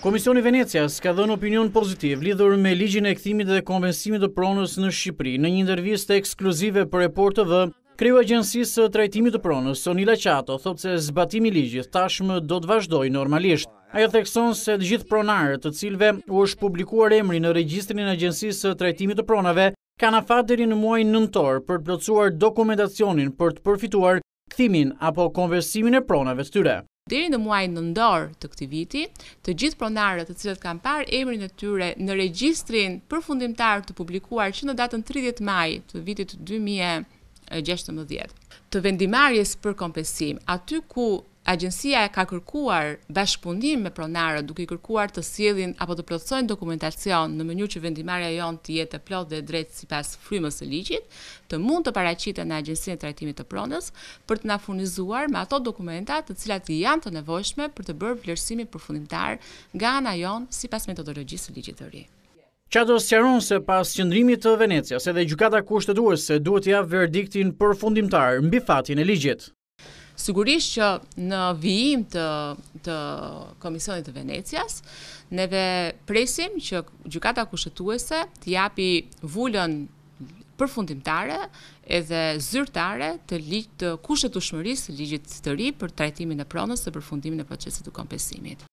Komisioni Venecias ka dhënë opinion pozitiv lidhur me ligjin e këthimit dhe kompensimit të pronës në Shqipëri në një intervjist e ekskluzive për report të vë, kreju agjensis të trajtimit të pronës, Sonila Qato, thot se zbatimi ligjit tashmë do të vazhdoj normalisht. Ajo thekson se të gjithë pronarë të cilve u është publikuar emri në registrin e agjensis të trajtimit të pronave, ka në fatëri në muaj nëntor për të plëcuar dokumentacionin për të përfituar këthimin apo kompensimin e pronave të tyre deri në muajin nëntor të këtij viti, të gjithë pronarët të cilët kanë parë emrin e tyre në regjistrin përfundimtar të publikuar që në datën 30 maj të vitit 2016, të vendimarjes për kompensim, aty ku agjensia e ka kërkuar bashkëpundim me pronarët duke i kërkuar të sjellin apo të plotësojnë dokumentacion në mënyrë që vendimarrja jon të jetë plot plotë dhe e drejtë sipas frymës së ligjit, të mund të paraqiten në agjencinë e trajtimit të pronës për të na furnizuar me ato dokumenta të cilat janë të nevojshme për të bërë vlerësimin përfundimtar nga ana jon sipas metodologjisë së ligjit të ri. Çado sqaron se pas qendrimit të Venecias, edhe gjykata kushtetuese duhet të jap verdiktin përfundimtar mbi fatin e ligjit. Sigurisht që në vijim të, të Komisionit të Venecias, neve presim që gjukata kushtetuese të japi vullën përfundimtare edhe zyrtare të ligjit të kushtet të shmërisë të ligjit të ri për trajtimin e pronës të përfundimin e procesit të kompensimit.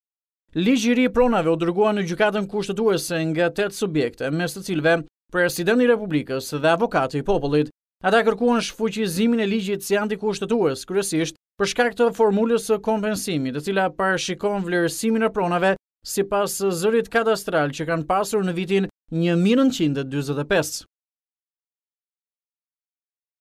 Ligjë i ri pronave u dërgua në gjukatën kushtetuese nga 8 subjekte, mes të cilve presidenti Republikës dhe avokati i popullit, Ata kërkuan shfuqizimin e ligjit si antikushtetues, kryesisht për shkak të formulës së kompensimit, e cila parashikon vlerësimin e pronave sipas zërit kadastral që kanë pasur në vitin 1945.